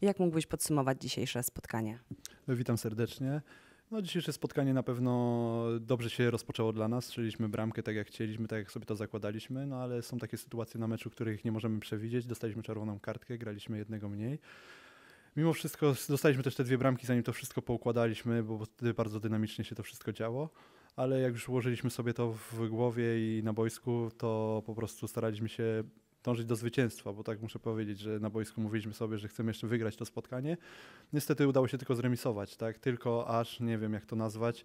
Jak mógłbyś podsumować dzisiejsze spotkanie? Witam serdecznie. No, dzisiejsze spotkanie na pewno dobrze się rozpoczęło dla nas. Strzeliśmy bramkę tak jak chcieliśmy, tak jak sobie to zakładaliśmy, no ale są takie sytuacje na meczu, których nie możemy przewidzieć. Dostaliśmy czerwoną kartkę, graliśmy jednego mniej. Mimo wszystko dostaliśmy też te dwie bramki, zanim to wszystko poukładaliśmy, bo wtedy bardzo dynamicznie się to wszystko działo. Ale jak już ułożyliśmy sobie to w głowie i na boisku, to po prostu staraliśmy się dążyć do zwycięstwa, bo tak muszę powiedzieć, że na boisku mówiliśmy sobie, że chcemy jeszcze wygrać to spotkanie. Niestety udało się tylko zremisować, tak? Tylko aż, nie wiem jak to nazwać,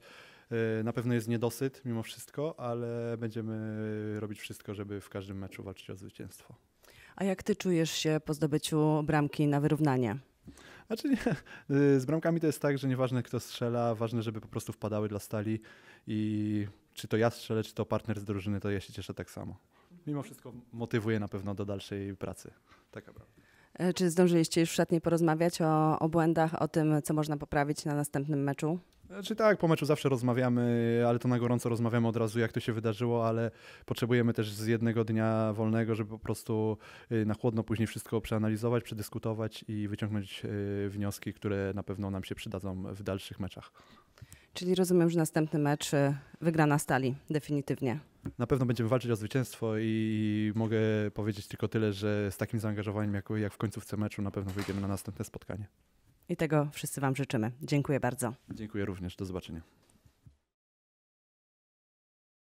e, na pewno jest niedosyt mimo wszystko, ale będziemy robić wszystko, żeby w każdym meczu walczyć o zwycięstwo. A jak ty czujesz się po zdobyciu bramki na wyrównanie? Znaczy nie, e, z bramkami to jest tak, że nieważne kto strzela, ważne, żeby po prostu wpadały dla stali i czy to ja strzelę, czy to partner z drużyny, to ja się cieszę tak samo mimo wszystko motywuje na pewno do dalszej pracy. Taka prawda. E, czy zdążyliście już w szatni porozmawiać o, o błędach, o tym, co można poprawić na następnym meczu? Czy znaczy tak, po meczu zawsze rozmawiamy, ale to na gorąco rozmawiamy od razu, jak to się wydarzyło, ale potrzebujemy też z jednego dnia wolnego, żeby po prostu y, na chłodno później wszystko przeanalizować, przedyskutować i wyciągnąć y, wnioski, które na pewno nam się przydadzą w dalszych meczach. Czyli rozumiem, że następny mecz y, wygra na stali definitywnie. Na pewno będziemy walczyć o zwycięstwo i mogę powiedzieć tylko tyle, że z takim zaangażowaniem jak, jak w końcówce meczu na pewno wyjdziemy na następne spotkanie. I tego wszyscy Wam życzymy. Dziękuję bardzo. Dziękuję również. Do zobaczenia.